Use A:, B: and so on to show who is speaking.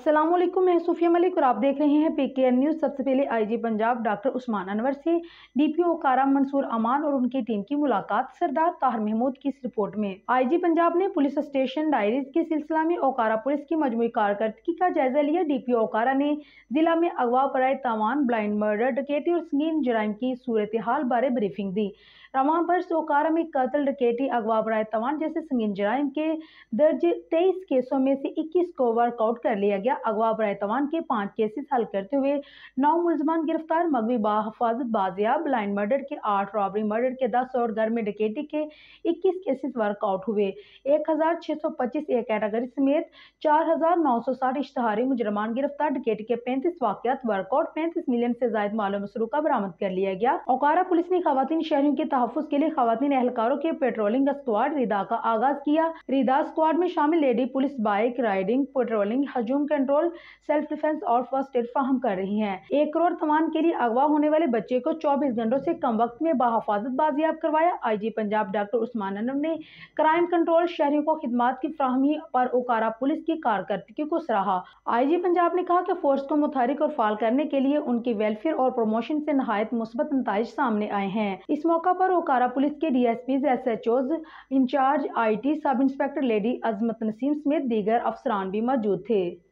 A: असलम मैं सूफिया मलिक और आप देख रहे हैं पी के एन न्यूज़ सबसे पहले आईजी पंजाब डॉक्टर उस्मान अनवर से डीपीओ कारा मंसूर अमान और उनकी टीम की मुलाकात सरदार ताहर महमूद की इस रिपोर्ट में आईजी पंजाब ने पुलिस स्टेशन डायरीज के सिलसिला में ओकारा पुलिस की मजमू कारकर्दगी का जायजा लिया डीपीओ ओकारा ने जिला में अगवा पराए तावान ब्लाइंड मर्डर डकेटी और संगीन जराइम की सूरत हाल बारे ब्रीफिंग दी रवान बर्स ओकारा में कतल डकेटी अगवा पराए तवान जैसे संगीन जराइम के दर्ज तेईस केसों में से इक्कीस को वर्कआउट कर लिया गया किया अगवा बरए तवान के पांच केसेस हल करते हुए नौ मुलजमान गिरफ्तार मगवी बाफाजत बाजियाब ब्लाइंड मर्डर के आठ रॉबरी मर्डर के दस और घर में डकेटी के इक्कीस केसेस वर्कआउट हुए एक हज़ार छह सौ पच्चीस ए कैटेगरी समेत चार हज़ार नौ सौ साठ इश्तहारी मुजरमान गिरफ्तार डकेटी के पैंतीस वाकत वर्कआउट पैंतीस मिलियन से जायद मालूम का बरामद कर लिया गया ओकारा पुलिस ने खातन शहरों के तहफ़ के लिए खातन एहलकारों के पेट्रोलिंग स्क्वाड रिदा का आगाज किया रिदा स्क्वाड में शामिल lady police bike riding patrolling हजूम कर कंट्रोल सेल्फ डिफेंस और फर्स्ट एड फराहम कर रही है एक करोड़ तमान के लिए अगवा होने वाले बच्चे को चौबीस घंटों से कम वक्त में बाहफाजत बाजियाब करवाया आईजी पंजाब डॉक्टर उस्मान अनम ने क्राइम कंट्रोल शहरियों को खिदमत की फ्राहमी पर ओकारा पुलिस की कारकर्दगी को सराहा आई पंजाब ने कहा कि फोर्स को मुतहरक और फाल करने के लिए उनके वेलफेयर और प्रमोशन से नहायत मुस्बत नतज सामने आए हैं इस मौका पर ओकारा पुलिस के D S P S H Os incharge I T sub inspector lady Azmat Naseem समेत दीगर अफसरान भी मौजूद थे